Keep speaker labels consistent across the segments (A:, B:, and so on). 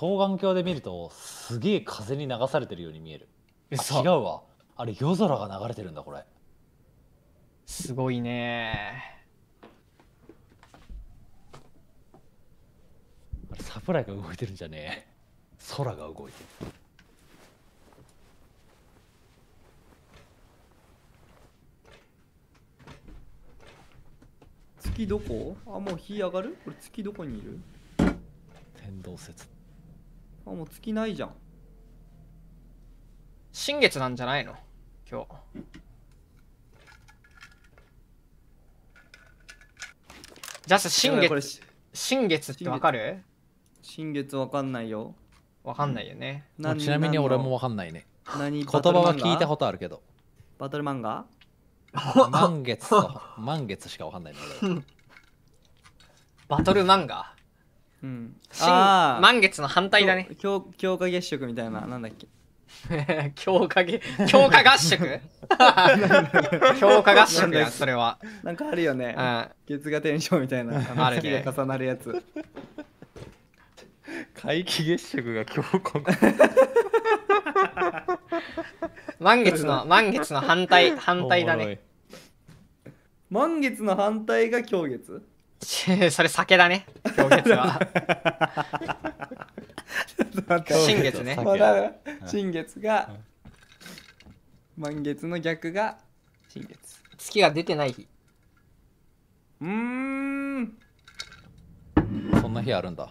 A: 双眼鏡で見るとすげえ風に流されてるように見えるえ違うわあれ夜空が流れてるんだこれすごいねあれサプライが動いてるんじゃねえ空が動いてる月どこあもう日上がるこれ月どこにいる天動説あもう月ないじゃん新月なんじゃないの今日ジャス新月新月ってわかる新月わかんないよわかんないよね、うん、ちなみに俺もわかんないね何言葉は聞いたことあるけどバトル漫画満月と満月しかわかんないの バトル漫画うん、満月の反対だね強強化月食みたいな、なんだっけ 強化げ強化合宿 強化合宿やそれはなんかあるよね、うん、月が天章みたいな あれ、ね、が重なるやつ皆既月食が強化満月の満月の反対反対だね満月の反対が狂月 それ酒だね。今月は。新月ね。まあ、だ新月が、満月の逆が新月。月が出てない日。うーん。そんな日あるんだ。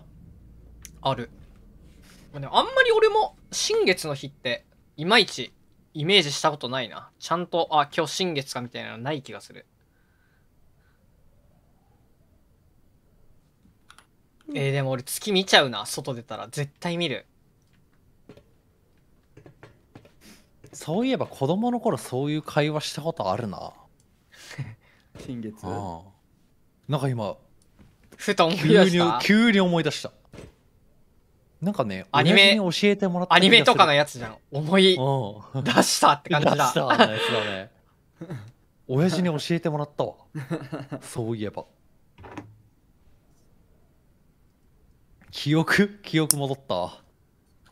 A: ある。まあ、あんまり俺も新月の日っていまいちイメージしたことないな。ちゃんと、あ、今日新月かみたいなのない気がする。えー、でも俺月見ちゃうな外出たら絶対見るそういえば子供の頃そういう会話したことあるな 新月あなんか今ふと思い出した急に思い出したなんかねアニメ教えてもらったアニメとかのやつじゃん思い出したって感じだ出したやつだね親父に教えてもらったわそういえば記憶記憶戻ったわ。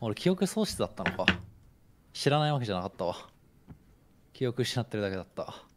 A: 俺、記憶喪失だったのか。知らないわけじゃなかったわ。記憶失ってるだけだった。